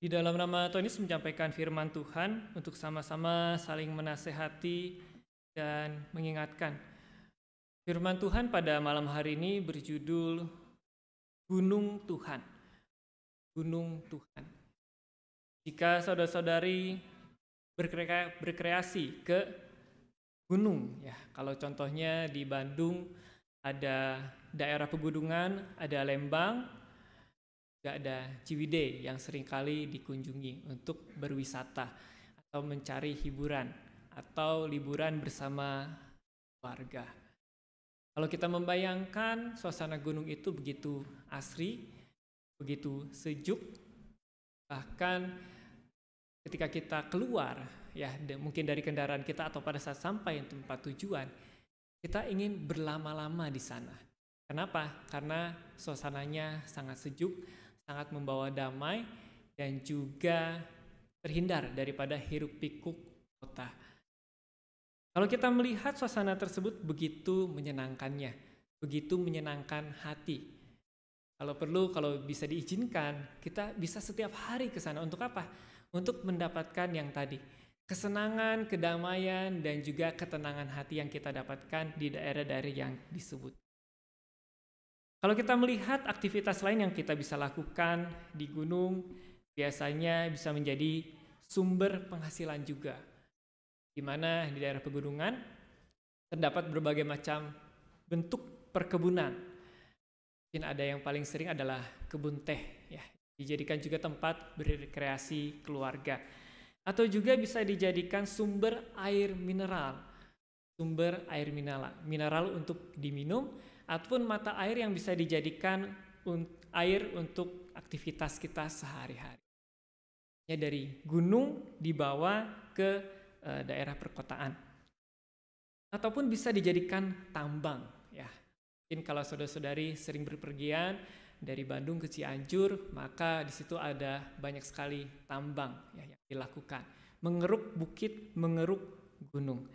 Di dalam nama Tuhan Yesus menyampaikan firman Tuhan untuk sama-sama saling menasehati dan mengingatkan. Firman Tuhan pada malam hari ini berjudul Gunung Tuhan. Gunung Tuhan. Jika saudara-saudari berkre berkreasi ke gunung ya, kalau contohnya di Bandung ada daerah pegunungan, ada Lembang, juga ada Ciwidey yang seringkali dikunjungi untuk berwisata atau mencari hiburan atau liburan bersama warga. Kalau kita membayangkan suasana gunung itu begitu asri, begitu sejuk, bahkan ketika kita keluar ya mungkin dari kendaraan kita atau pada saat sampai di tempat tujuan, kita ingin berlama-lama di sana. Kenapa? Karena suasananya sangat sejuk, sangat membawa damai dan juga terhindar daripada hiruk pikuk kota. Kalau kita melihat suasana tersebut begitu menyenangkannya, begitu menyenangkan hati. Kalau perlu, kalau bisa diizinkan, kita bisa setiap hari ke sana. Untuk apa? Untuk mendapatkan yang tadi, kesenangan, kedamaian, dan juga ketenangan hati yang kita dapatkan di daerah-daerah yang disebut. Kalau kita melihat aktivitas lain yang kita bisa lakukan di gunung, biasanya bisa menjadi sumber penghasilan juga. Di mana di daerah pegunungan terdapat berbagai macam bentuk perkebunan. Mungkin ada yang paling sering adalah kebun teh ya. Dijadikan juga tempat berkreasi keluarga. Atau juga bisa dijadikan sumber air mineral. Sumber air mineral, mineral untuk diminum ataupun mata air yang bisa dijadikan un air untuk aktivitas kita sehari-hari. Ya dari gunung dibawa ke e, daerah perkotaan. Ataupun bisa dijadikan tambang ya. Mungkin kalau saudara-saudari sering berpergian dari Bandung ke Cianjur, maka di situ ada banyak sekali tambang ya, yang dilakukan. Mengeruk bukit, mengeruk gunung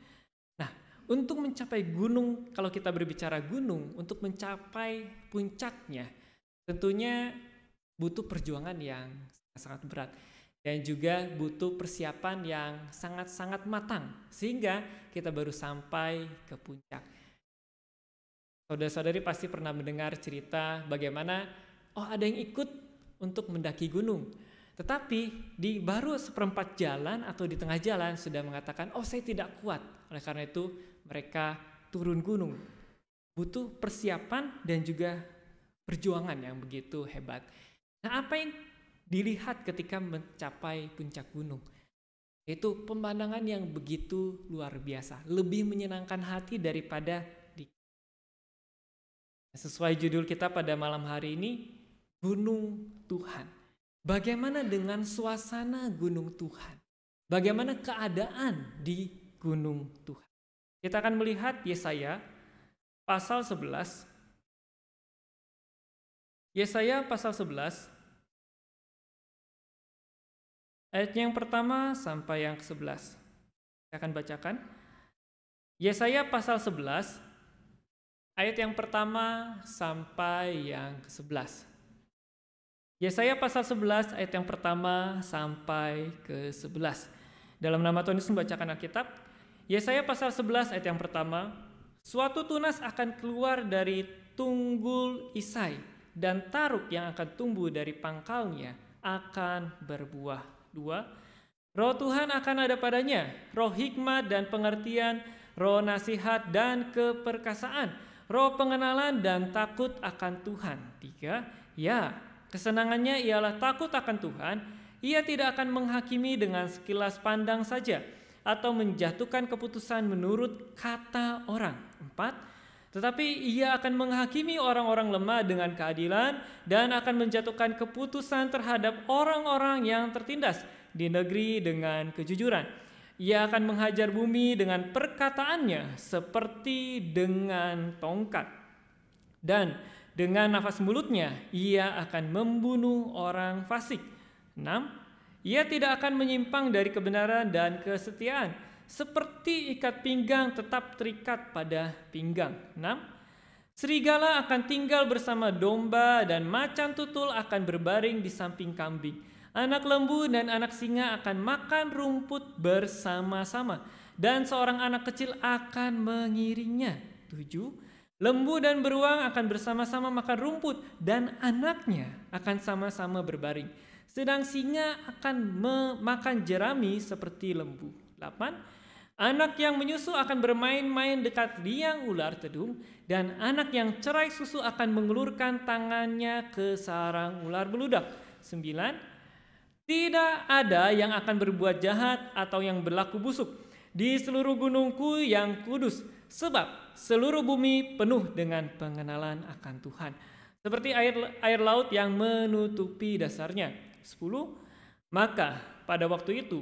untuk mencapai gunung, kalau kita berbicara gunung, untuk mencapai puncaknya, tentunya butuh perjuangan yang sangat berat dan juga butuh persiapan yang sangat-sangat matang sehingga kita baru sampai ke puncak. Saudara-saudari pasti pernah mendengar cerita bagaimana oh ada yang ikut untuk mendaki gunung. Tetapi di baru seperempat jalan atau di tengah jalan sudah mengatakan oh saya tidak kuat. Oleh karena itu mereka turun gunung. Butuh persiapan dan juga perjuangan yang begitu hebat. Nah, apa yang dilihat ketika mencapai puncak gunung? Itu pemandangan yang begitu luar biasa, lebih menyenangkan hati daripada di Sesuai judul kita pada malam hari ini, Gunung Tuhan. Bagaimana dengan suasana Gunung Tuhan? Bagaimana keadaan di Gunung Tuhan? Kita akan melihat Yesaya pasal 11. Yesaya pasal 11 ayat yang pertama sampai yang ke-11. Saya akan bacakan. Yesaya pasal 11 ayat yang pertama sampai yang ke-11. Yesaya pasal 11 ayat yang pertama sampai ke-11. Dalam nama Tuhan Yesus membacakan Alkitab, Yesaya pasal 11 ayat yang pertama, suatu tunas akan keluar dari tunggul Isai dan taruk yang akan tumbuh dari pangkalnya akan berbuah. Dua, roh Tuhan akan ada padanya, roh hikmat dan pengertian, roh nasihat dan keperkasaan, roh pengenalan dan takut akan Tuhan. Tiga, ya, kesenangannya ialah takut akan Tuhan, ia tidak akan menghakimi dengan sekilas pandang saja, atau menjatuhkan keputusan menurut kata orang. Empat, tetapi ia akan menghakimi orang-orang lemah dengan keadilan dan akan menjatuhkan keputusan terhadap orang-orang yang tertindas di negeri dengan kejujuran. Ia akan menghajar bumi dengan perkataannya seperti dengan tongkat. Dan dengan nafas mulutnya ia akan membunuh orang fasik. 6 ia tidak akan menyimpang dari kebenaran dan kesetiaan, seperti ikat pinggang tetap terikat pada pinggang. 6. Serigala akan tinggal bersama domba dan macan tutul akan berbaring di samping kambing. Anak lembu dan anak singa akan makan rumput bersama-sama dan seorang anak kecil akan mengiringnya. 7. Lembu dan beruang akan bersama-sama makan rumput dan anaknya akan sama-sama berbaring. Sedang singa akan memakan jerami seperti lembu. 8. Anak yang menyusu akan bermain-main dekat liang ular tedung dan anak yang cerai susu akan mengulurkan tangannya ke sarang ular beludak. 9. Tidak ada yang akan berbuat jahat atau yang berlaku busuk di seluruh gunungku yang kudus sebab seluruh bumi penuh dengan pengenalan akan Tuhan seperti air air laut yang menutupi dasarnya 10, maka pada waktu itu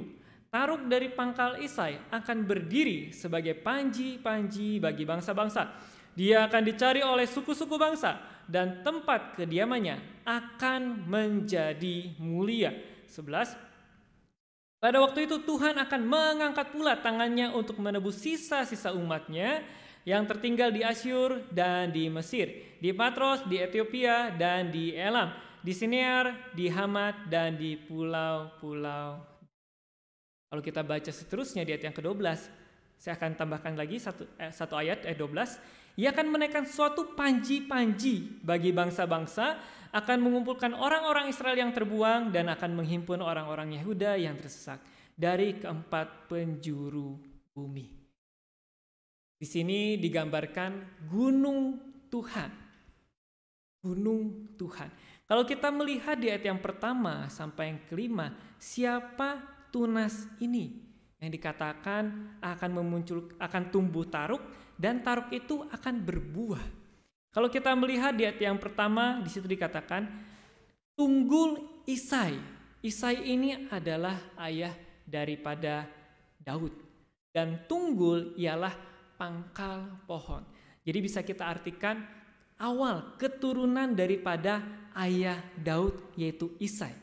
Taruk dari pangkal Isai akan berdiri sebagai panji-panji bagi bangsa-bangsa. Dia akan dicari oleh suku-suku bangsa dan tempat kediamannya akan menjadi mulia. 11 pada waktu itu Tuhan akan mengangkat pula tangannya untuk menebus sisa-sisa umatnya yang tertinggal di Asyur dan di Mesir, di Patros, di Ethiopia, dan di Elam di Sinear, di Hamat, dan di pulau-pulau. Kalau kita baca seterusnya di ayat yang ke-12, saya akan tambahkan lagi satu, eh, satu ayat, ayat 12. Ia akan menaikkan suatu panji-panji bagi bangsa-bangsa, akan mengumpulkan orang-orang Israel yang terbuang, dan akan menghimpun orang-orang Yehuda yang tersesat dari keempat penjuru bumi. Di sini digambarkan gunung Tuhan. Gunung Tuhan kalau kita melihat di ayat yang pertama sampai yang kelima, siapa tunas ini yang dikatakan akan memuncul akan tumbuh taruk dan taruk itu akan berbuah. Kalau kita melihat di ayat yang pertama di situ dikatakan tunggul Isai. Isai ini adalah ayah daripada Daud dan tunggul ialah pangkal pohon. Jadi bisa kita artikan awal keturunan daripada ayah Daud yaitu Isai.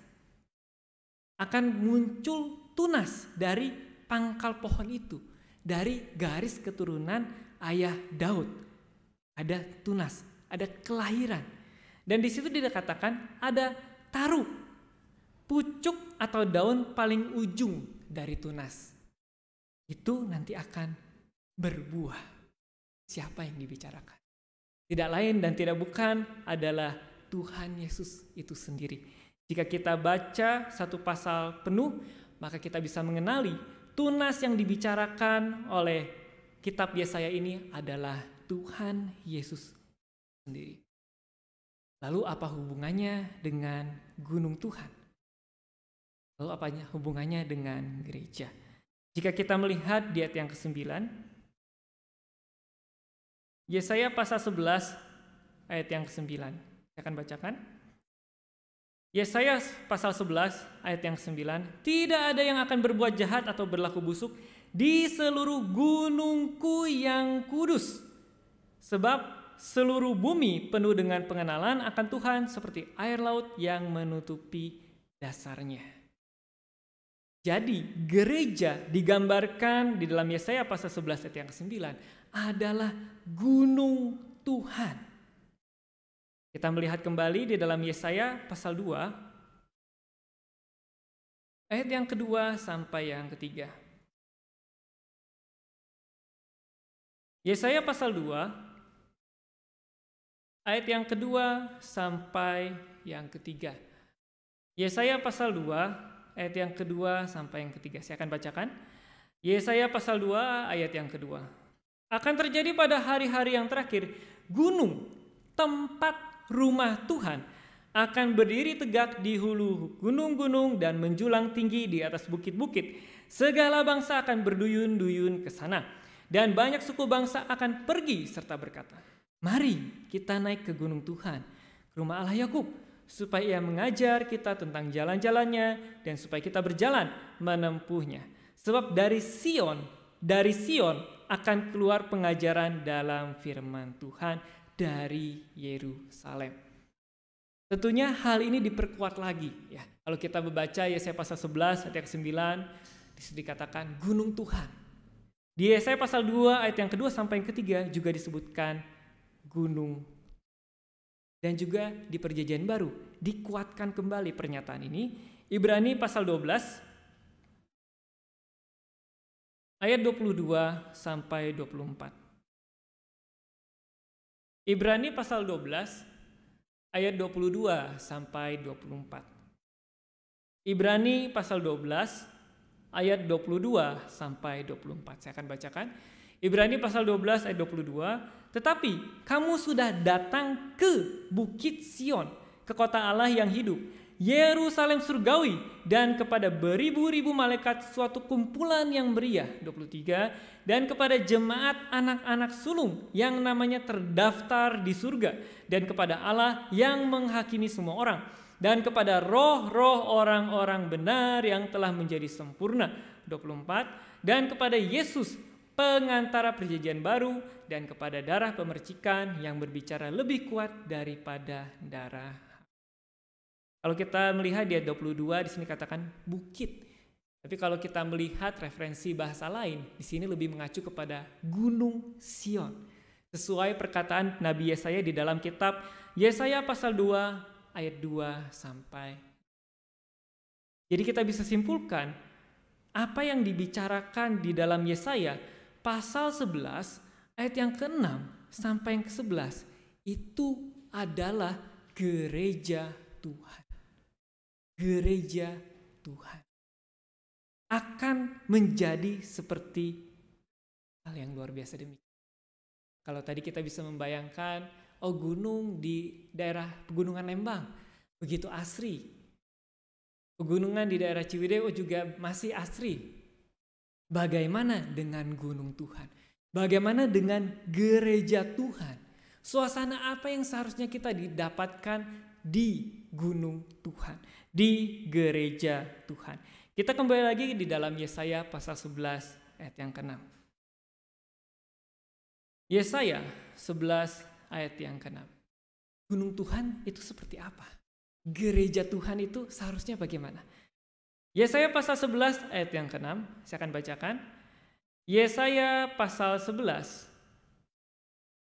Akan muncul tunas dari pangkal pohon itu, dari garis keturunan ayah Daud. Ada tunas, ada kelahiran. Dan di situ dikatakan ada taru pucuk atau daun paling ujung dari tunas. Itu nanti akan berbuah. Siapa yang dibicarakan? Tidak lain dan tidak bukan adalah Tuhan Yesus itu sendiri. Jika kita baca satu pasal penuh, maka kita bisa mengenali tunas yang dibicarakan oleh kitab Yesaya ini adalah Tuhan Yesus sendiri. Lalu apa hubungannya dengan gunung Tuhan? Lalu apa hubungannya dengan gereja? Jika kita melihat di ayat yang ke-9, Yesaya pasal 11 ayat yang ke-9. Saya akan bacakan. Yesaya pasal 11 ayat yang 9, tidak ada yang akan berbuat jahat atau berlaku busuk di seluruh gunungku yang kudus. Sebab seluruh bumi penuh dengan pengenalan akan Tuhan seperti air laut yang menutupi dasarnya. Jadi gereja digambarkan di dalam Yesaya pasal 11 ayat yang 9 adalah gunung Tuhan. Kita melihat kembali di dalam Yesaya pasal 2 ayat yang kedua sampai yang ketiga. Yesaya pasal 2 ayat yang kedua sampai yang ketiga. Yesaya pasal 2 ayat yang kedua sampai yang ketiga. Saya akan bacakan. Yesaya pasal 2 ayat yang kedua. Akan terjadi pada hari-hari yang terakhir, gunung tempat rumah Tuhan akan berdiri tegak di hulu gunung-gunung dan menjulang tinggi di atas bukit-bukit. Segala bangsa akan berduyun-duyun ke sana dan banyak suku bangsa akan pergi serta berkata, "Mari kita naik ke gunung Tuhan, ke rumah Allah Yakub, supaya ia mengajar kita tentang jalan-jalannya dan supaya kita berjalan menempuhnya." Sebab dari Sion, dari Sion akan keluar pengajaran dalam firman Tuhan dari Yerusalem. Tentunya hal ini diperkuat lagi ya. Kalau kita membaca Yesaya pasal 11 ayat yang ke-9 disitu dikatakan gunung Tuhan. Di Yesaya pasal 2 ayat yang kedua sampai yang ketiga juga disebutkan gunung dan juga di perjanjian baru dikuatkan kembali pernyataan ini Ibrani pasal 12 ayat 22 sampai 24. Ibrani pasal 12 ayat 22 sampai 24. Ibrani pasal 12 ayat 22 sampai 24. Saya akan bacakan. Ibrani pasal 12 ayat 22, tetapi kamu sudah datang ke bukit Sion, ke kota Allah yang hidup Yerusalem surgawi dan kepada beribu-ribu malaikat suatu kumpulan yang meriah 23 dan kepada jemaat anak-anak sulung yang namanya terdaftar di surga dan kepada Allah yang menghakimi semua orang dan kepada roh-roh orang-orang benar yang telah menjadi sempurna 24 dan kepada Yesus pengantara perjanjian baru dan kepada darah pemercikan yang berbicara lebih kuat daripada darah kalau kita melihat di ayat 22 di sini katakan bukit. Tapi kalau kita melihat referensi bahasa lain, di sini lebih mengacu kepada Gunung Sion. Sesuai perkataan Nabi Yesaya di dalam kitab Yesaya pasal 2 ayat 2 sampai. Jadi kita bisa simpulkan apa yang dibicarakan di dalam Yesaya pasal 11 ayat yang ke-6 sampai yang ke-11 itu adalah gereja Tuhan gereja Tuhan akan menjadi seperti hal yang luar biasa demikian. Kalau tadi kita bisa membayangkan, oh gunung di daerah pegunungan Lembang, begitu asri. Pegunungan di daerah Ciwidey juga masih asri. Bagaimana dengan gunung Tuhan? Bagaimana dengan gereja Tuhan? Suasana apa yang seharusnya kita didapatkan di gunung Tuhan? di gereja Tuhan. Kita kembali lagi di dalam Yesaya pasal 11 ayat yang ke-6. Yesaya 11 ayat yang ke-6. Gunung Tuhan itu seperti apa? Gereja Tuhan itu seharusnya bagaimana? Yesaya pasal 11 ayat yang ke-6, saya akan bacakan. Yesaya pasal 11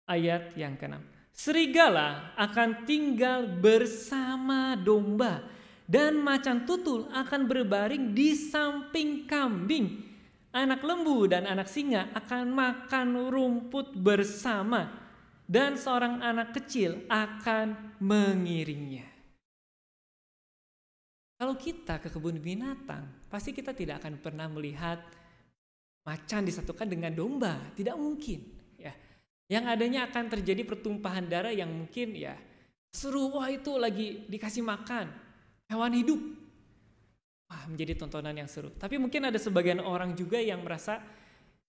ayat yang ke-6. Serigala akan tinggal bersama domba dan macan tutul akan berbaring di samping kambing. Anak lembu dan anak singa akan makan rumput bersama dan seorang anak kecil akan mengiringnya. Kalau kita ke kebun binatang, pasti kita tidak akan pernah melihat macan disatukan dengan domba, tidak mungkin, ya. Yang adanya akan terjadi pertumpahan darah yang mungkin ya seru, wah itu lagi dikasih makan, hewan hidup. Wah, menjadi tontonan yang seru. Tapi mungkin ada sebagian orang juga yang merasa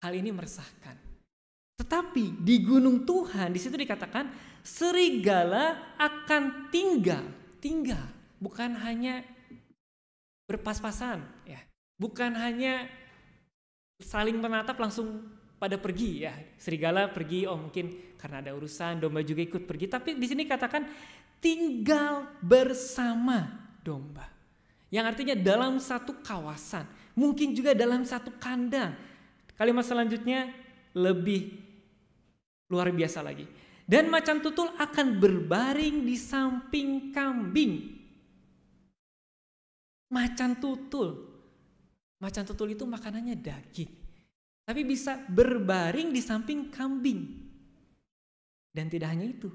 hal ini meresahkan. Tetapi di gunung Tuhan di situ dikatakan serigala akan tinggal, tinggal, bukan hanya berpas-pasan ya. Bukan hanya saling menatap langsung pada pergi ya. Serigala pergi oh mungkin karena ada urusan, domba juga ikut pergi, tapi di sini katakan tinggal bersama domba. Yang artinya dalam satu kawasan, mungkin juga dalam satu kandang. Kalimat selanjutnya lebih luar biasa lagi. Dan macan tutul akan berbaring di samping kambing. Macan tutul. Macan tutul itu makanannya daging. Tapi bisa berbaring di samping kambing. Dan tidak hanya itu,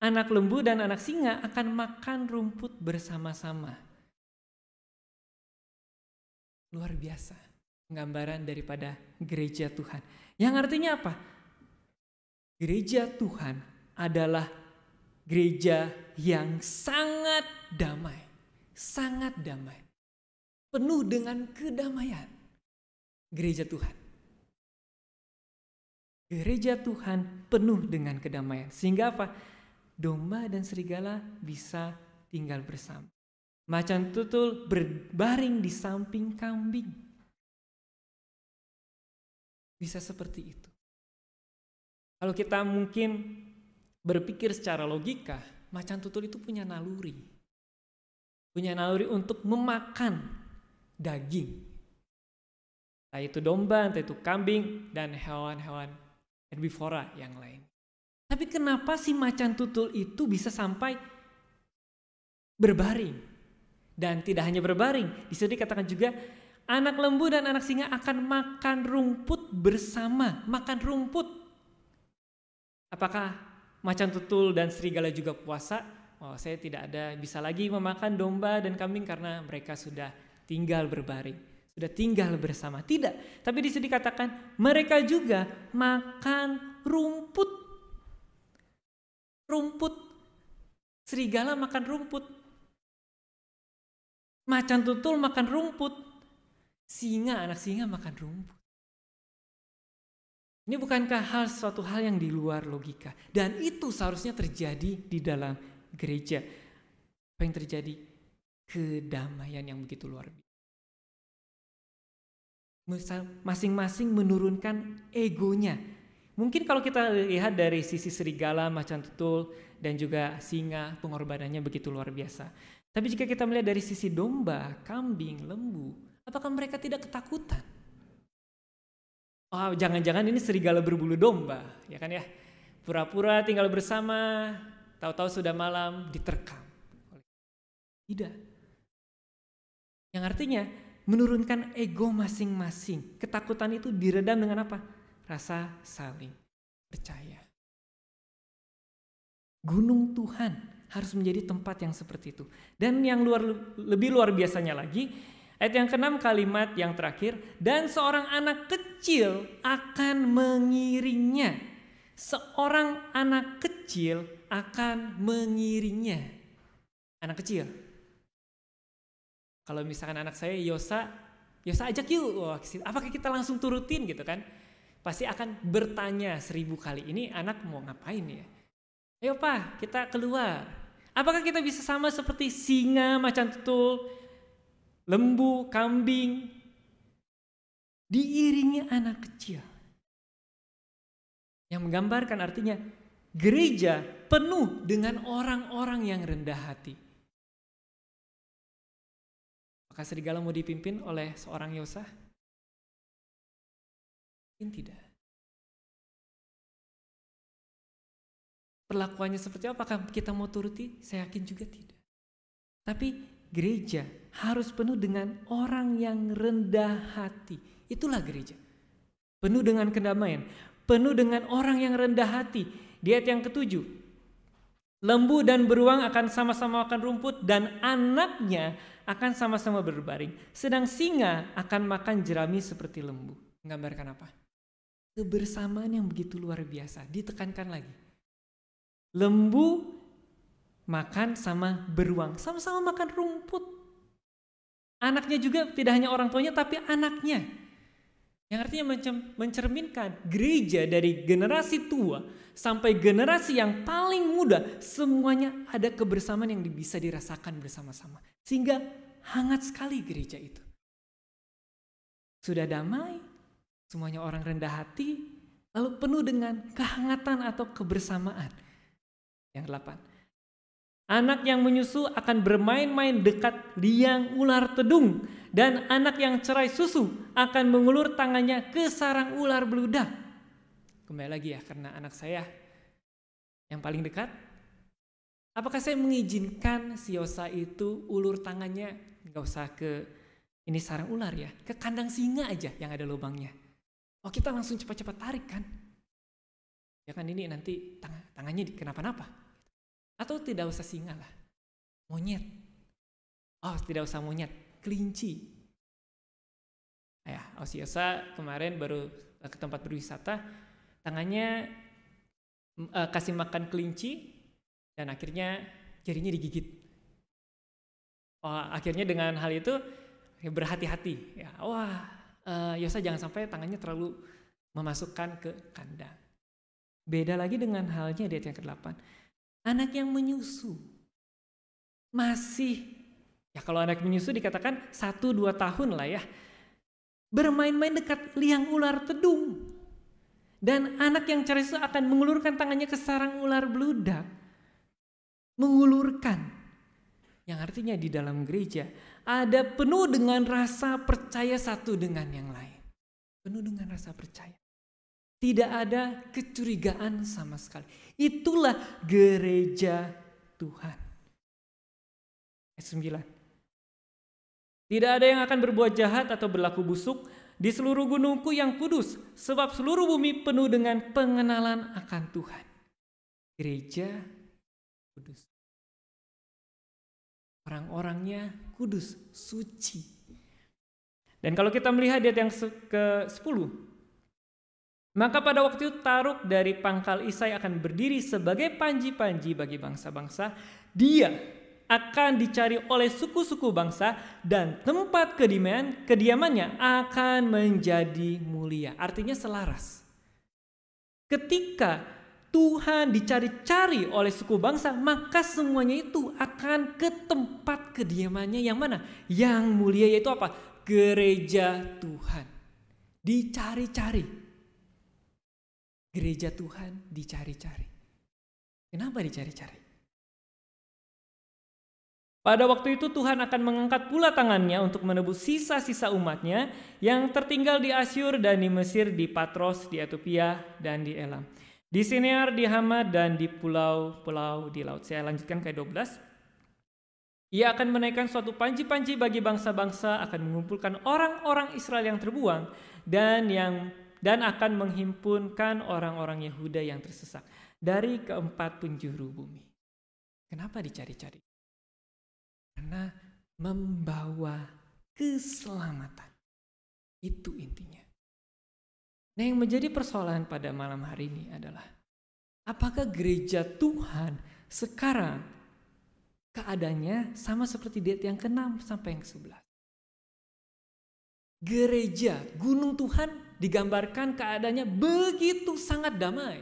anak lembu dan anak singa akan makan rumput bersama-sama. Luar biasa gambaran daripada gereja Tuhan. Yang artinya apa? Gereja Tuhan adalah gereja yang sangat damai. Sangat damai. Penuh dengan kedamaian. Gereja Tuhan. Gereja Tuhan penuh dengan kedamaian. Sehingga apa? domba dan serigala bisa tinggal bersama. Macan tutul berbaring di samping kambing. Bisa seperti itu. Kalau kita mungkin berpikir secara logika, macan tutul itu punya naluri. Punya naluri untuk memakan daging. Entah itu domba, entah itu kambing, dan hewan-hewan herbivora yang lain. Tapi kenapa si macan tutul itu bisa sampai berbaring? Dan tidak hanya berbaring, di sini dikatakan juga anak lembu dan anak singa akan makan rumput bersama, makan rumput. Apakah macan tutul dan serigala juga puasa? Oh, saya tidak ada bisa lagi memakan domba dan kambing karena mereka sudah tinggal berbaring sudah tinggal bersama. Tidak, tapi di sini dikatakan mereka juga makan rumput rumput. Serigala makan rumput. Macan tutul makan rumput. Singa, anak singa makan rumput. Ini bukankah hal suatu hal yang di luar logika? Dan itu seharusnya terjadi di dalam gereja. Apa yang terjadi? Kedamaian yang begitu luar biasa. Masing-masing menurunkan egonya, Mungkin kalau kita lihat dari sisi serigala, macan tutul, dan juga singa, pengorbanannya begitu luar biasa. Tapi jika kita melihat dari sisi domba, kambing, lembu, apakah mereka tidak ketakutan? Oh, jangan-jangan ini serigala berbulu domba, ya kan ya? Pura-pura tinggal bersama, tahu-tahu sudah malam diterkam. Tidak. Yang artinya menurunkan ego masing-masing. Ketakutan itu diredam dengan apa? rasa saling percaya. Gunung Tuhan harus menjadi tempat yang seperti itu. Dan yang luar lebih luar biasanya lagi, ayat yang keenam kalimat yang terakhir, dan seorang anak kecil akan mengiringnya. Seorang anak kecil akan mengiringnya. Anak kecil. Kalau misalkan anak saya Yosa, Yosa ajak yuk. Wah, apakah kita langsung turutin gitu kan? pasti akan bertanya seribu kali ini anak mau ngapain ya? Ayo pak, kita keluar. Apakah kita bisa sama seperti singa, macan tutul, lembu, kambing? Diiringi anak kecil. Yang menggambarkan artinya gereja penuh dengan orang-orang yang rendah hati. Maka serigala mau dipimpin oleh seorang Yosah Mungkin tidak. Perlakuannya seperti apa? Apakah kita mau turuti? Saya yakin juga tidak. Tapi gereja harus penuh dengan orang yang rendah hati. Itulah gereja. Penuh dengan kedamaian. Penuh dengan orang yang rendah hati. Di ayat yang ketujuh. Lembu dan beruang akan sama-sama makan rumput dan anaknya akan sama-sama berbaring. Sedang singa akan makan jerami seperti lembu. Menggambarkan apa? kebersamaan yang begitu luar biasa. Ditekankan lagi. Lembu makan sama beruang, sama-sama makan rumput. Anaknya juga tidak hanya orang tuanya tapi anaknya. Yang artinya mencerminkan gereja dari generasi tua sampai generasi yang paling muda semuanya ada kebersamaan yang bisa dirasakan bersama-sama. Sehingga hangat sekali gereja itu. Sudah damai, Semuanya orang rendah hati, lalu penuh dengan kehangatan atau kebersamaan. Yang delapan, anak yang menyusu akan bermain-main dekat liang ular tedung dan anak yang cerai susu akan mengulur tangannya ke sarang ular beludak. Kembali lagi ya, karena anak saya yang paling dekat, apakah saya mengizinkan si Yosa itu ulur tangannya, nggak usah ke ini sarang ular ya, ke kandang singa aja yang ada lubangnya. Oh kita langsung cepat-cepat tarik kan? Ya kan ini nanti tang tangannya kenapa-napa. Atau tidak usah singa lah. Monyet. Oh tidak usah monyet. Kelinci. ayah Osiosa kemarin baru eh, ke tempat berwisata. Tangannya uh, kasih makan kelinci. Dan akhirnya jarinya digigit. Oh, akhirnya dengan hal itu berhati-hati. Ya, wah uh, eh, Yosa ya jangan sampai tangannya terlalu memasukkan ke kandang. Beda lagi dengan halnya di ayat yang ke-8. Anak yang menyusu masih ya kalau anak menyusu dikatakan 1 2 tahun lah ya. Bermain-main dekat liang ular tedung. Dan anak yang cari susu akan mengulurkan tangannya ke sarang ular beludak. Mengulurkan. Yang artinya di dalam gereja ada penuh dengan rasa percaya satu dengan yang lain. Penuh dengan rasa percaya. Tidak ada kecurigaan sama sekali. Itulah gereja Tuhan. Ayat 9. Tidak ada yang akan berbuat jahat atau berlaku busuk di seluruh gunungku yang kudus, sebab seluruh bumi penuh dengan pengenalan akan Tuhan. Gereja orang-orangnya kudus, suci. Dan kalau kita melihat ayat yang ke-10, maka pada waktu itu Taruk dari pangkal Isai akan berdiri sebagai panji-panji bagi bangsa-bangsa. Dia akan dicari oleh suku-suku bangsa dan tempat kediaman kediamannya akan menjadi mulia. Artinya selaras. Ketika Tuhan dicari-cari oleh suku bangsa, maka semuanya itu akan ke tempat kediamannya yang mana? Yang mulia yaitu apa? Gereja Tuhan. Dicari-cari. Gereja Tuhan dicari-cari. Kenapa dicari-cari? Pada waktu itu Tuhan akan mengangkat pula tangannya untuk menebus sisa-sisa umatnya yang tertinggal di Asyur dan di Mesir, di Patros, di Ethiopia, dan di Elam. Di Sinear, di Hama, dan di pulau-pulau di laut. Saya lanjutkan ke 12. Ia akan menaikkan suatu panji-panji bagi bangsa-bangsa, akan mengumpulkan orang-orang Israel yang terbuang dan yang dan akan menghimpunkan orang-orang Yehuda yang tersesat dari keempat penjuru bumi. Kenapa dicari-cari? Karena membawa keselamatan. Itu intinya. Nah, yang menjadi persoalan pada malam hari ini adalah apakah gereja Tuhan sekarang keadaannya sama seperti diet yang ke-6 sampai yang ke-11? Gereja Gunung Tuhan digambarkan keadaannya begitu sangat damai.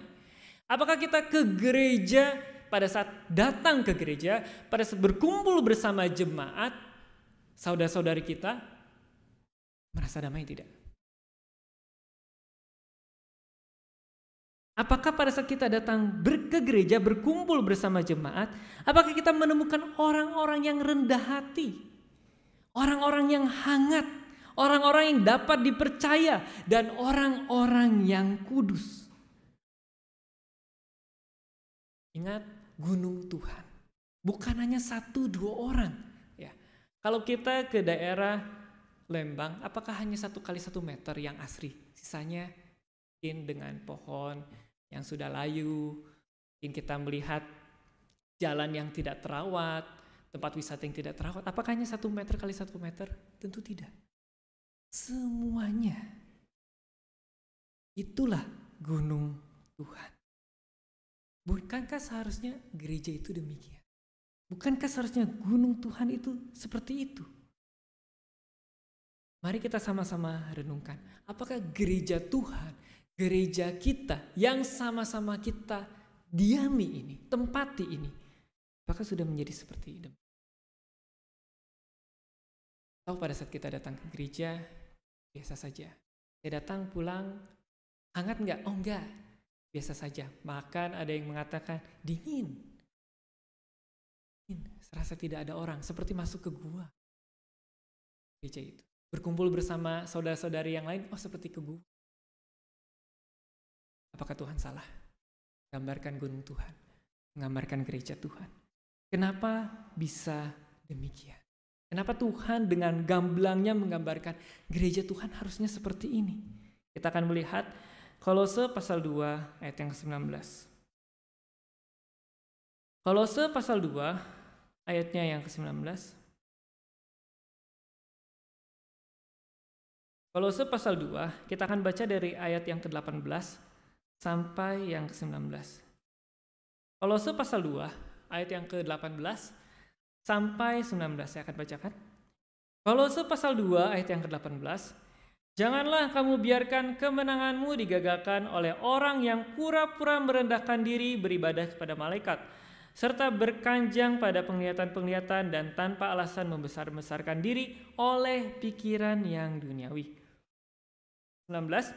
Apakah kita ke gereja pada saat datang ke gereja, pada saat berkumpul bersama jemaat, saudara-saudari kita merasa damai tidak? Apakah pada saat kita datang ber ke gereja berkumpul bersama jemaat, apakah kita menemukan orang-orang yang rendah hati? Orang-orang yang hangat, orang-orang yang dapat dipercaya dan orang-orang yang kudus. Ingat gunung Tuhan. Bukan hanya satu dua orang, ya. Kalau kita ke daerah Lembang, apakah hanya satu kali satu meter yang asri? Sisanya mungkin dengan pohon, yang sudah layu, mungkin kita melihat jalan yang tidak terawat, tempat wisata yang tidak terawat. Apakah hanya satu meter kali satu meter? Tentu tidak. Semuanya. Itulah gunung Tuhan. Bukankah seharusnya gereja itu demikian? Bukankah seharusnya gunung Tuhan itu seperti itu? Mari kita sama-sama renungkan, apakah gereja Tuhan gereja kita yang sama-sama kita diami ini, tempati ini, apakah sudah menjadi seperti itu? Tahu pada saat kita datang ke gereja, biasa saja. Saya datang pulang, hangat enggak? Oh nggak, biasa saja. Makan ada yang mengatakan dingin. dingin. Serasa tidak ada orang, seperti masuk ke gua. Gereja itu. Berkumpul bersama saudara-saudari yang lain, oh seperti ke gua. Apakah Tuhan salah? Gambarkan gunung Tuhan, menggambarkan gereja Tuhan. Kenapa bisa demikian? Kenapa Tuhan dengan gamblangnya menggambarkan gereja Tuhan harusnya seperti ini? Kita akan melihat Kolose pasal 2 ayat yang ke-19. Kolose pasal 2 ayatnya yang ke-19. Kolose pasal 2, kita akan baca dari ayat yang ke-18 sampai yang ke-19. Kolose pasal 2 ayat yang ke-18 sampai 19 saya akan bacakan. Kolose pasal 2 ayat yang ke-18 Janganlah kamu biarkan kemenanganmu digagalkan oleh orang yang pura-pura merendahkan diri beribadah kepada malaikat serta berkanjang pada penglihatan-penglihatan dan tanpa alasan membesar-besarkan diri oleh pikiran yang duniawi. 16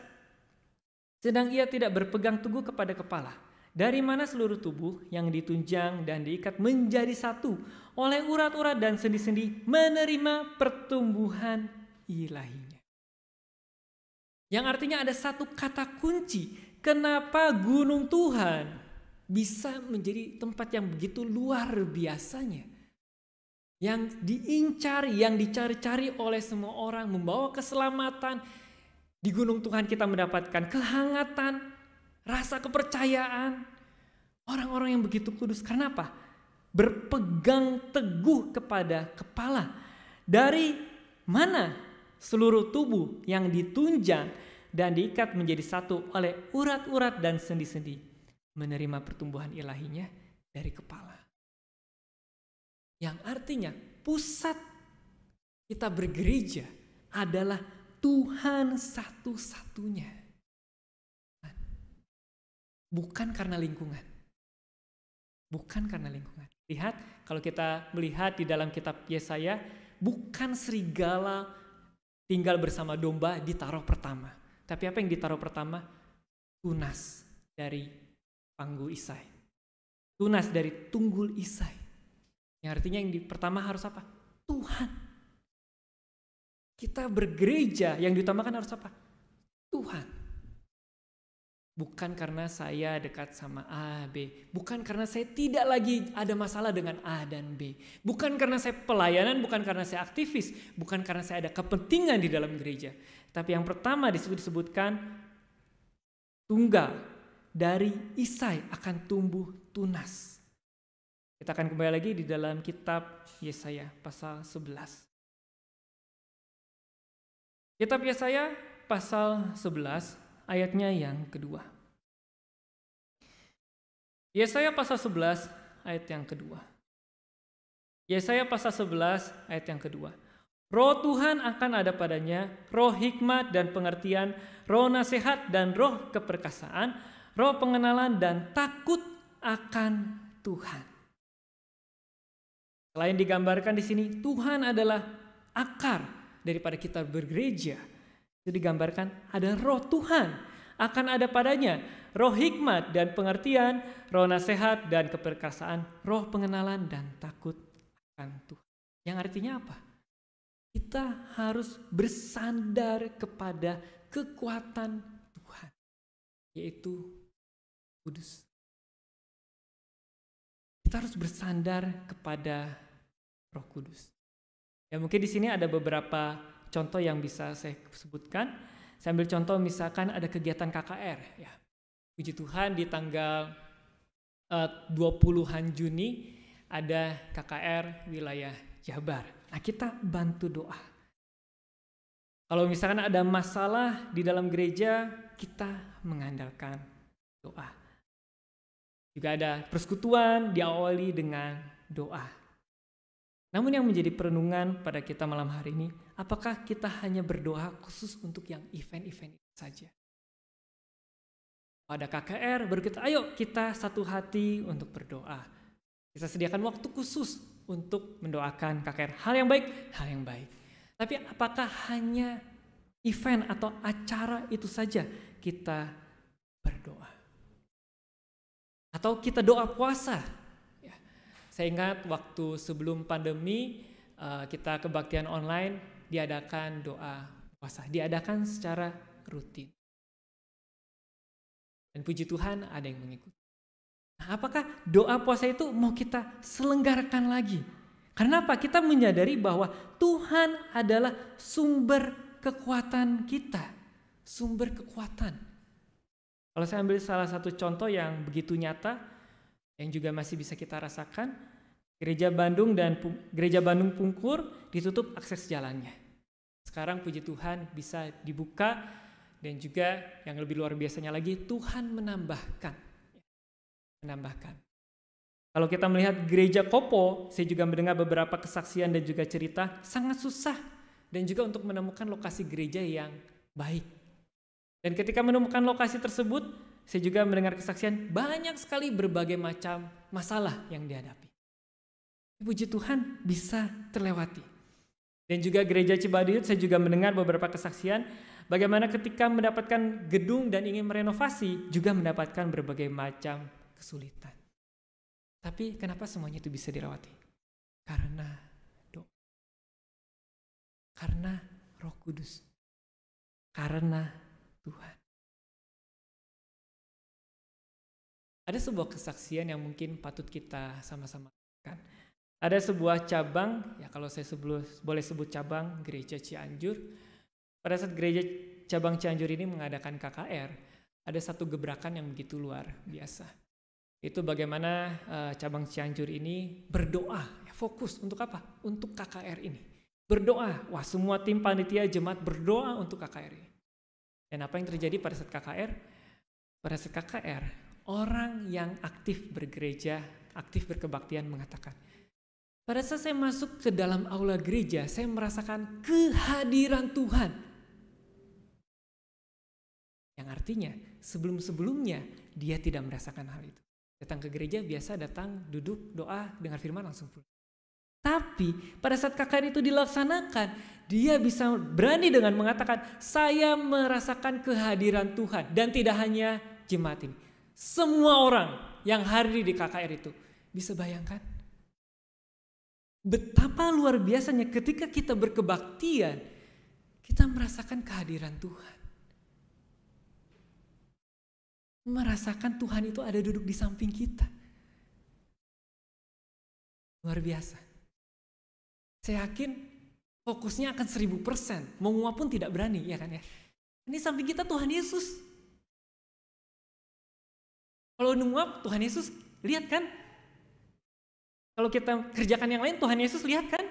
sedang ia tidak berpegang teguh kepada kepala, dari mana seluruh tubuh yang ditunjang dan diikat menjadi satu oleh urat-urat dan sendi-sendi menerima pertumbuhan ilahinya. Yang artinya ada satu kata kunci, kenapa gunung Tuhan bisa menjadi tempat yang begitu luar biasanya. Yang diincar, yang dicari-cari oleh semua orang, membawa keselamatan, di gunung Tuhan kita mendapatkan kehangatan, rasa kepercayaan. Orang-orang yang begitu kudus karena apa? Berpegang teguh kepada kepala. Dari mana seluruh tubuh yang ditunjang dan diikat menjadi satu oleh urat-urat dan sendi-sendi menerima pertumbuhan ilahinya dari kepala. Yang artinya pusat kita bergereja adalah Tuhan satu-satunya. Bukan karena lingkungan. Bukan karena lingkungan. Lihat, kalau kita melihat di dalam kitab Yesaya, bukan serigala tinggal bersama domba ditaruh pertama. Tapi apa yang ditaruh pertama? Tunas dari panggul Isai. Tunas dari tunggul Isai. Yang artinya yang pertama harus apa? Tuhan kita bergereja yang diutamakan harus apa? Tuhan. Bukan karena saya dekat sama A, B. Bukan karena saya tidak lagi ada masalah dengan A dan B. Bukan karena saya pelayanan, bukan karena saya aktivis. Bukan karena saya ada kepentingan di dalam gereja. Tapi yang pertama disitu disebutkan tunggal dari Isai akan tumbuh tunas. Kita akan kembali lagi di dalam kitab Yesaya pasal 11. Kitab ya, Yesaya ya pasal 11 ayatnya yang kedua. Yesaya ya, pasal 11 ayat yang kedua. Yesaya pasal 11 ayat yang kedua. Roh Tuhan akan ada padanya, roh hikmat dan pengertian, roh nasihat dan roh keperkasaan, roh pengenalan dan takut akan Tuhan. Selain digambarkan di sini, Tuhan adalah akar daripada kita bergereja. Itu digambarkan ada roh Tuhan akan ada padanya roh hikmat dan pengertian, roh nasihat dan keperkasaan, roh pengenalan dan takut akan Tuhan. Yang artinya apa? Kita harus bersandar kepada kekuatan Tuhan, yaitu Kudus. Kita harus bersandar kepada Roh Kudus. Ya mungkin di sini ada beberapa contoh yang bisa saya sebutkan. Saya ambil contoh misalkan ada kegiatan KKR ya. Puji Tuhan di tanggal eh, uh, 20-an Juni ada KKR wilayah Jabar. Nah, kita bantu doa. Kalau misalkan ada masalah di dalam gereja, kita mengandalkan doa. Juga ada persekutuan diawali dengan doa. Namun yang menjadi perenungan pada kita malam hari ini, apakah kita hanya berdoa khusus untuk yang event-event itu saja? Pada KKR baru kita, ayo kita satu hati untuk berdoa. Kita sediakan waktu khusus untuk mendoakan KKR. Hal yang baik, hal yang baik. Tapi apakah hanya event atau acara itu saja kita berdoa? Atau kita doa puasa saya ingat waktu sebelum pandemi eh, kita kebaktian online diadakan doa puasa, diadakan secara rutin. Dan puji Tuhan ada yang mengikuti. Nah, apakah doa puasa itu mau kita selenggarakan lagi? Karena apa? Kita menyadari bahwa Tuhan adalah sumber kekuatan kita, sumber kekuatan. Kalau saya ambil salah satu contoh yang begitu nyata, yang juga masih bisa kita rasakan, Gereja Bandung dan Gereja Bandung Pungkur ditutup akses jalannya. Sekarang puji Tuhan bisa dibuka dan juga yang lebih luar biasanya lagi Tuhan menambahkan. Menambahkan. Kalau kita melihat gereja Kopo, saya juga mendengar beberapa kesaksian dan juga cerita sangat susah dan juga untuk menemukan lokasi gereja yang baik. Dan ketika menemukan lokasi tersebut, saya juga mendengar kesaksian banyak sekali berbagai macam masalah yang dihadapi. Puji Tuhan bisa terlewati. Dan juga gereja Cibaduyut saya juga mendengar beberapa kesaksian bagaimana ketika mendapatkan gedung dan ingin merenovasi juga mendapatkan berbagai macam kesulitan. Tapi kenapa semuanya itu bisa dirawati? Karena doa. Karena Roh Kudus. Karena Tuhan. ada sebuah kesaksian yang mungkin patut kita sama-sama kan. Ada sebuah cabang, ya kalau saya sebelum, boleh sebut cabang gereja Cianjur. Pada saat gereja cabang Cianjur ini mengadakan KKR, ada satu gebrakan yang begitu luar biasa. Itu bagaimana uh, cabang Cianjur ini berdoa, ya fokus untuk apa? Untuk KKR ini. Berdoa, wah semua tim panitia jemaat berdoa untuk KKR ini. Dan apa yang terjadi pada saat KKR? Pada saat KKR, orang yang aktif bergereja, aktif berkebaktian mengatakan, pada saat saya masuk ke dalam aula gereja, saya merasakan kehadiran Tuhan. Yang artinya, sebelum-sebelumnya dia tidak merasakan hal itu. Datang ke gereja biasa datang, duduk, doa, dengar firman langsung pulang. Tapi pada saat KKN itu dilaksanakan, dia bisa berani dengan mengatakan, saya merasakan kehadiran Tuhan. Dan tidak hanya jemaat ini, semua orang yang hari di KKR itu. Bisa bayangkan? Betapa luar biasanya ketika kita berkebaktian, kita merasakan kehadiran Tuhan. Merasakan Tuhan itu ada duduk di samping kita. Luar biasa. Saya yakin fokusnya akan seribu persen. Mau pun tidak berani, ya kan ya. Ini samping kita Tuhan Yesus. Kalau apa? Tuhan Yesus lihat kan? Kalau kita kerjakan yang lain, Tuhan Yesus lihat kan?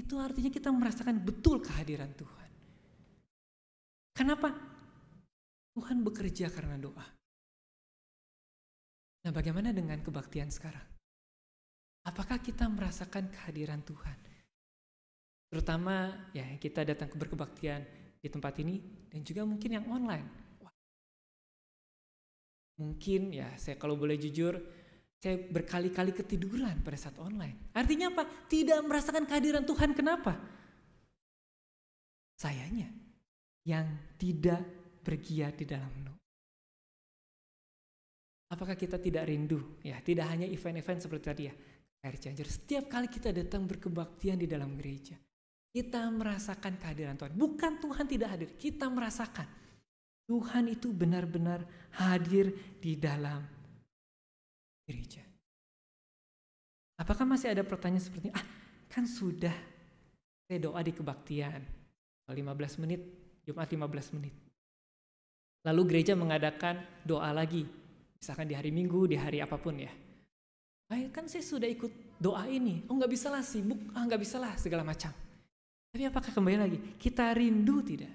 Itu artinya kita merasakan betul kehadiran Tuhan. Kenapa? Tuhan bekerja karena doa. Nah, bagaimana dengan kebaktian sekarang? Apakah kita merasakan kehadiran Tuhan? Terutama ya kita datang ke berkebaktian di tempat ini dan juga mungkin yang online mungkin ya saya kalau boleh jujur saya berkali-kali ketiduran pada saat online. Artinya apa? Tidak merasakan kehadiran Tuhan. Kenapa? Sayanya yang tidak bergiat di dalam nu. Apakah kita tidak rindu? Ya, tidak hanya event-event seperti tadi ya. Air changer. Setiap kali kita datang berkebaktian di dalam gereja, kita merasakan kehadiran Tuhan. Bukan Tuhan tidak hadir, kita merasakan Tuhan itu benar-benar hadir di dalam gereja. Apakah masih ada pertanyaan seperti, ah kan sudah saya doa di kebaktian, 15 menit, Jumat 15 menit. Lalu gereja mengadakan doa lagi, misalkan di hari Minggu, di hari apapun ya. Ay, kan saya sudah ikut doa ini, oh nggak bisalah sibuk, ah nggak bisalah segala macam. Tapi apakah kembali lagi, kita rindu tidak?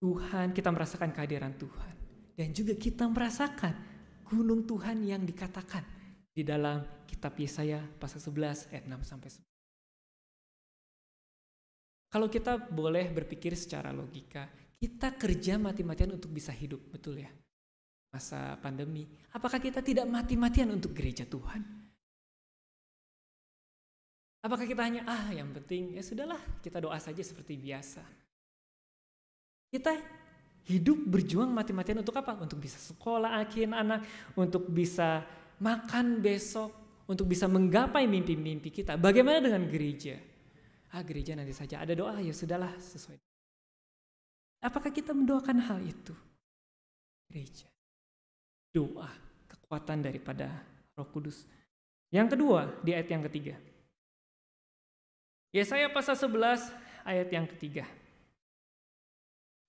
Tuhan, kita merasakan kehadiran Tuhan. Dan juga kita merasakan gunung Tuhan yang dikatakan di dalam kitab Yesaya pasal 11 ayat 6 sampai 10. Kalau kita boleh berpikir secara logika, kita kerja mati-matian untuk bisa hidup, betul ya? Masa pandemi, apakah kita tidak mati-matian untuk gereja Tuhan? Apakah kita hanya, ah yang penting, ya sudahlah kita doa saja seperti biasa. Kita hidup berjuang mati-matian untuk apa? Untuk bisa sekolah akhirnya anak, untuk bisa makan besok, untuk bisa menggapai mimpi-mimpi kita. Bagaimana dengan gereja? Ah gereja nanti saja ada doa ya sudahlah sesuai. Apakah kita mendoakan hal itu? Gereja. Doa, kekuatan daripada Roh Kudus. Yang kedua, di ayat yang ketiga. Yesaya pasal 11 ayat yang ketiga.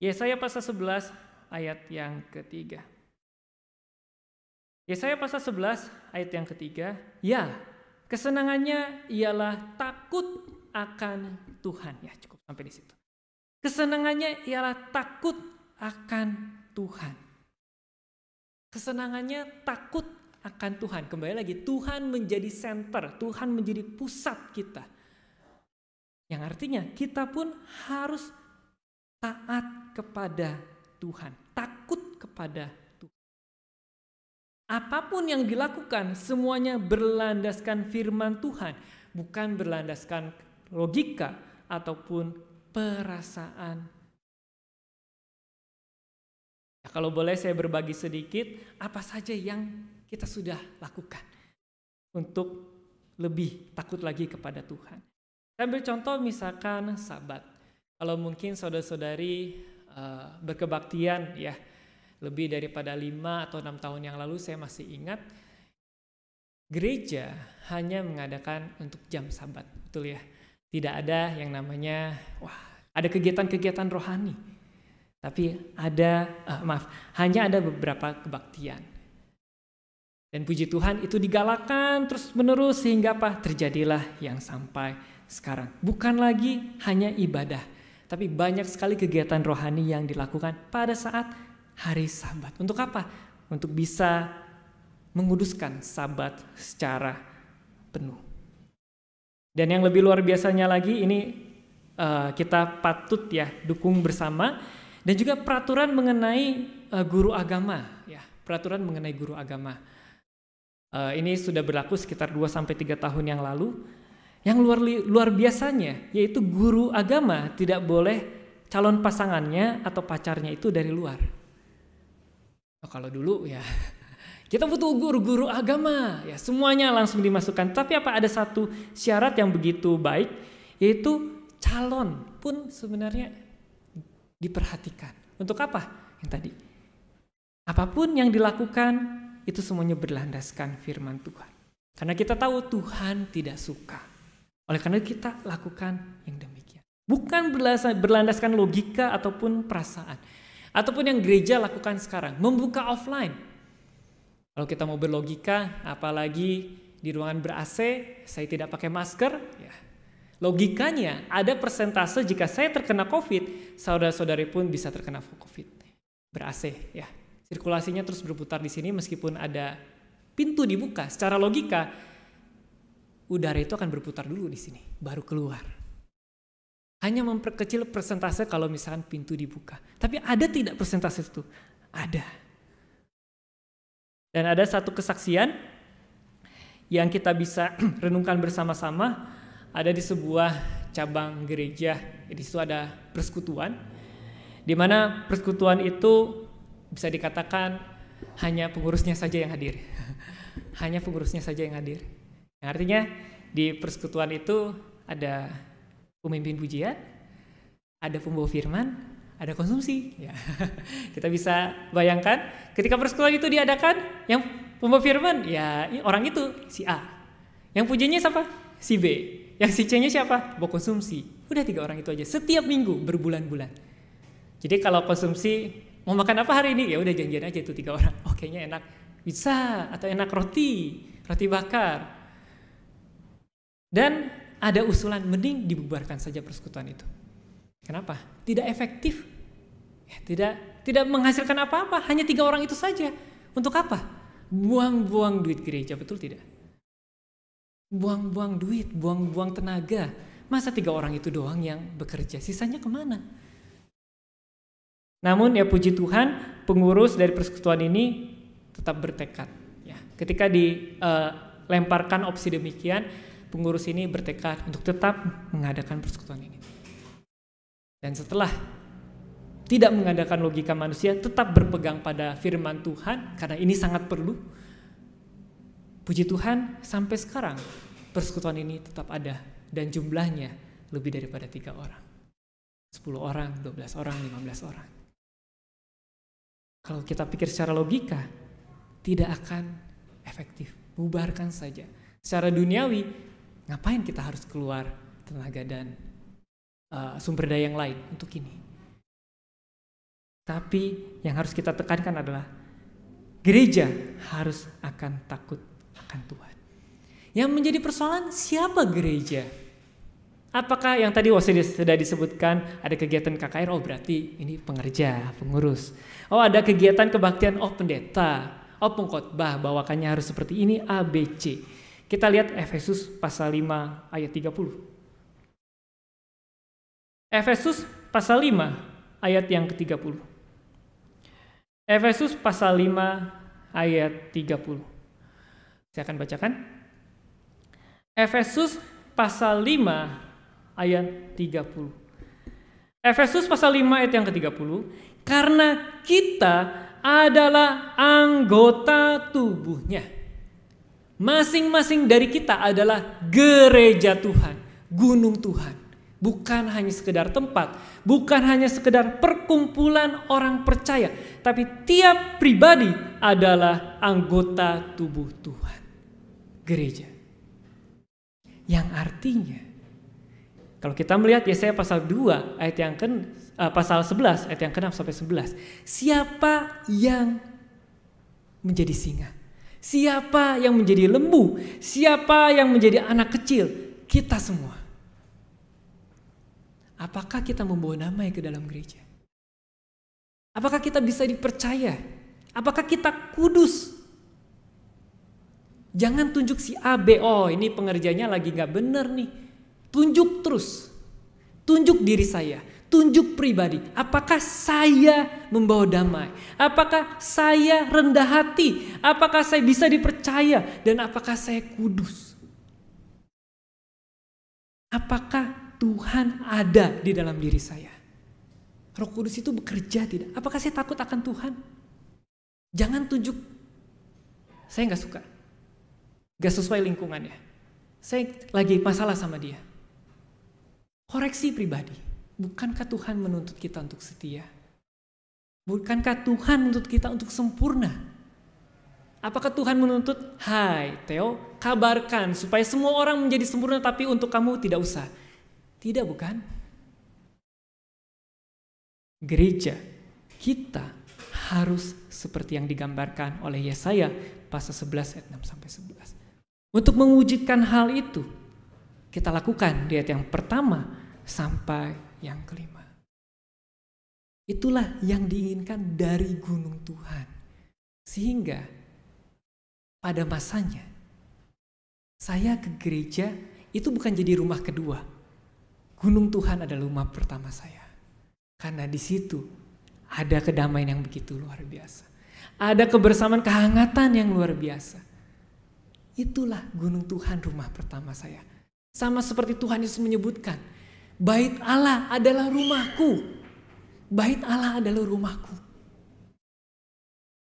Yesaya pasal 11 ayat yang ketiga. Yesaya pasal 11 ayat yang ketiga, ya kesenangannya ialah takut akan Tuhan. Ya cukup sampai di situ. Kesenangannya ialah takut akan Tuhan. Kesenangannya takut akan Tuhan. Kembali lagi, Tuhan menjadi center, Tuhan menjadi pusat kita. Yang artinya kita pun harus taat kepada Tuhan, takut kepada Tuhan. Apapun yang dilakukan, semuanya berlandaskan firman Tuhan, bukan berlandaskan logika ataupun perasaan. Ya, kalau boleh saya berbagi sedikit, apa saja yang kita sudah lakukan untuk lebih takut lagi kepada Tuhan. Saya ambil contoh misalkan sabat. Kalau mungkin saudara-saudari uh, berkebaktian ya, lebih daripada lima atau enam tahun yang lalu saya masih ingat gereja hanya mengadakan untuk jam sabat, betul ya? Tidak ada yang namanya wah, ada kegiatan-kegiatan rohani. Tapi ada uh, maaf, hanya ada beberapa kebaktian. Dan puji Tuhan itu digalakan terus menerus sehingga apa? Terjadilah yang sampai sekarang. Bukan lagi hanya ibadah, tapi banyak sekali kegiatan rohani yang dilakukan pada saat hari Sabat. Untuk apa? Untuk bisa menguduskan Sabat secara penuh. Dan yang lebih luar biasanya lagi ini uh, kita patut ya dukung bersama dan juga peraturan mengenai uh, guru agama ya, peraturan mengenai guru agama. Uh, ini sudah berlaku sekitar 2 3 tahun yang lalu yang luar luar biasanya yaitu guru agama tidak boleh calon pasangannya atau pacarnya itu dari luar. Oh, kalau dulu ya kita butuh guru-guru agama ya semuanya langsung dimasukkan. Tapi apa ada satu syarat yang begitu baik yaitu calon pun sebenarnya diperhatikan. Untuk apa? Yang tadi. Apapun yang dilakukan itu semuanya berlandaskan firman Tuhan. Karena kita tahu Tuhan tidak suka oleh karena itu kita lakukan yang demikian. Bukan berlandaskan logika ataupun perasaan. Ataupun yang gereja lakukan sekarang, membuka offline. Kalau kita mau berlogika, apalagi di ruangan ber-AC, saya tidak pakai masker, ya. Logikanya ada persentase jika saya terkena COVID, saudara-saudari pun bisa terkena COVID. Ber-AC, ya. Sirkulasinya terus berputar di sini meskipun ada pintu dibuka. Secara logika, udara itu akan berputar dulu di sini, baru keluar. Hanya memperkecil persentase kalau misalkan pintu dibuka. Tapi ada tidak persentase itu? Ada. Dan ada satu kesaksian yang kita bisa renungkan bersama-sama ada di sebuah cabang gereja. Di situ ada persekutuan di mana persekutuan itu bisa dikatakan hanya pengurusnya saja yang hadir. hanya pengurusnya saja yang hadir. Yang artinya di persekutuan itu ada pemimpin pujian, ada pembawa firman, ada konsumsi. Ya. Kita bisa bayangkan ketika persekutuan itu diadakan, yang pembawa firman ya orang itu si A. Yang pujiannya siapa? Si B. Yang si C-nya siapa? Bawa konsumsi. Udah tiga orang itu aja setiap minggu berbulan-bulan. Jadi kalau konsumsi mau makan apa hari ini ya udah janjian aja itu tiga orang. Oh kayaknya enak bisa atau enak roti, roti bakar, dan ada usulan mending dibubarkan saja persekutuan itu. Kenapa? Tidak efektif. Ya, tidak tidak menghasilkan apa-apa, hanya tiga orang itu saja. Untuk apa? Buang-buang duit gereja, betul tidak? Buang-buang duit, buang-buang tenaga. Masa tiga orang itu doang yang bekerja, sisanya kemana? Namun ya puji Tuhan, pengurus dari persekutuan ini tetap bertekad. Ya, ketika dilemparkan eh, opsi demikian, pengurus ini bertekad untuk tetap mengadakan persekutuan ini. Dan setelah tidak mengadakan logika manusia, tetap berpegang pada firman Tuhan karena ini sangat perlu. Puji Tuhan, sampai sekarang persekutuan ini tetap ada dan jumlahnya lebih daripada tiga orang. 10 orang, 12 orang, 15 orang. Kalau kita pikir secara logika, tidak akan efektif. Bubarkan saja. Secara duniawi, ngapain kita harus keluar tenaga dan uh, sumber daya yang lain untuk ini. Tapi yang harus kita tekankan adalah gereja harus akan takut akan Tuhan. Yang menjadi persoalan siapa gereja? Apakah yang tadi sudah disebutkan ada kegiatan KKR? Oh berarti ini pengerja, pengurus. Oh ada kegiatan kebaktian, oh pendeta, oh pengkhotbah, bawakannya harus seperti ini A, B, C kita lihat Efesus pasal 5 ayat 30. Efesus pasal 5 ayat yang ke-30. Efesus pasal 5 ayat 30. Saya akan bacakan. Efesus pasal 5 ayat 30. Efesus pasal 5 ayat yang ke-30, karena kita adalah anggota tubuhnya. Masing-masing dari kita adalah gereja Tuhan, gunung Tuhan. Bukan hanya sekedar tempat, bukan hanya sekedar perkumpulan orang percaya, tapi tiap pribadi adalah anggota tubuh Tuhan. Gereja. Yang artinya kalau kita melihat Yesaya pasal 2 ayat yang ke uh, pasal 11 ayat yang ke-6 sampai 11, siapa yang menjadi singa? Siapa yang menjadi lembu? Siapa yang menjadi anak kecil? Kita semua. Apakah kita membawa damai ke dalam gereja? Apakah kita bisa dipercaya? Apakah kita kudus? Jangan tunjuk si A, B, oh ini pengerjanya lagi gak bener nih. Tunjuk terus. Tunjuk diri saya tunjuk pribadi. Apakah saya membawa damai? Apakah saya rendah hati? Apakah saya bisa dipercaya? Dan apakah saya kudus? Apakah Tuhan ada di dalam diri saya? Roh Kudus itu bekerja tidak? Apakah saya takut akan Tuhan? Jangan tunjuk. Saya nggak suka. Gak sesuai lingkungannya. Saya lagi masalah sama dia. Koreksi pribadi bukankah Tuhan menuntut kita untuk setia? Bukankah Tuhan menuntut kita untuk sempurna? Apakah Tuhan menuntut, "Hai Theo, kabarkan supaya semua orang menjadi sempurna, tapi untuk kamu tidak usah"? Tidak, bukan? Gereja kita harus seperti yang digambarkan oleh Yesaya pasal 11 ayat 6 sampai 11. Untuk mewujudkan hal itu, kita lakukan di ayat yang pertama sampai yang kelima. Itulah yang diinginkan dari gunung Tuhan. Sehingga pada masanya saya ke gereja itu bukan jadi rumah kedua. Gunung Tuhan adalah rumah pertama saya. Karena di situ ada kedamaian yang begitu luar biasa. Ada kebersamaan kehangatan yang luar biasa. Itulah gunung Tuhan rumah pertama saya. Sama seperti Tuhan Yesus menyebutkan, Bait Allah adalah rumahku. Bait Allah adalah rumahku.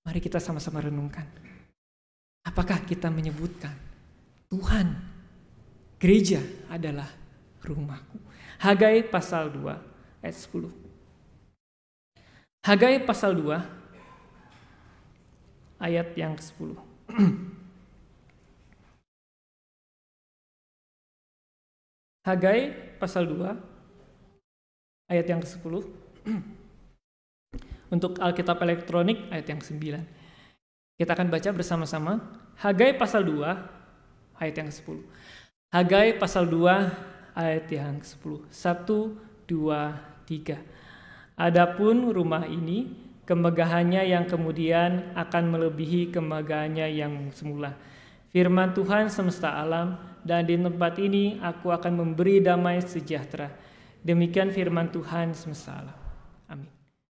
Mari kita sama-sama renungkan. Apakah kita menyebutkan Tuhan gereja adalah rumahku. Hagai pasal 2 ayat 10. Hagai pasal 2 ayat yang ke-10. Hagai pasal 2 ayat yang ke-10. Untuk Alkitab elektronik ayat yang ke-9. Kita akan baca bersama-sama Hagai pasal 2 ayat yang ke-10. Hagai pasal 2 ayat yang ke-10. 1 2 3. Adapun rumah ini kemegahannya yang kemudian akan melebihi kemegahannya yang semula. Firman Tuhan semesta alam dan di tempat ini aku akan memberi damai sejahtera Demikian firman Tuhan semesta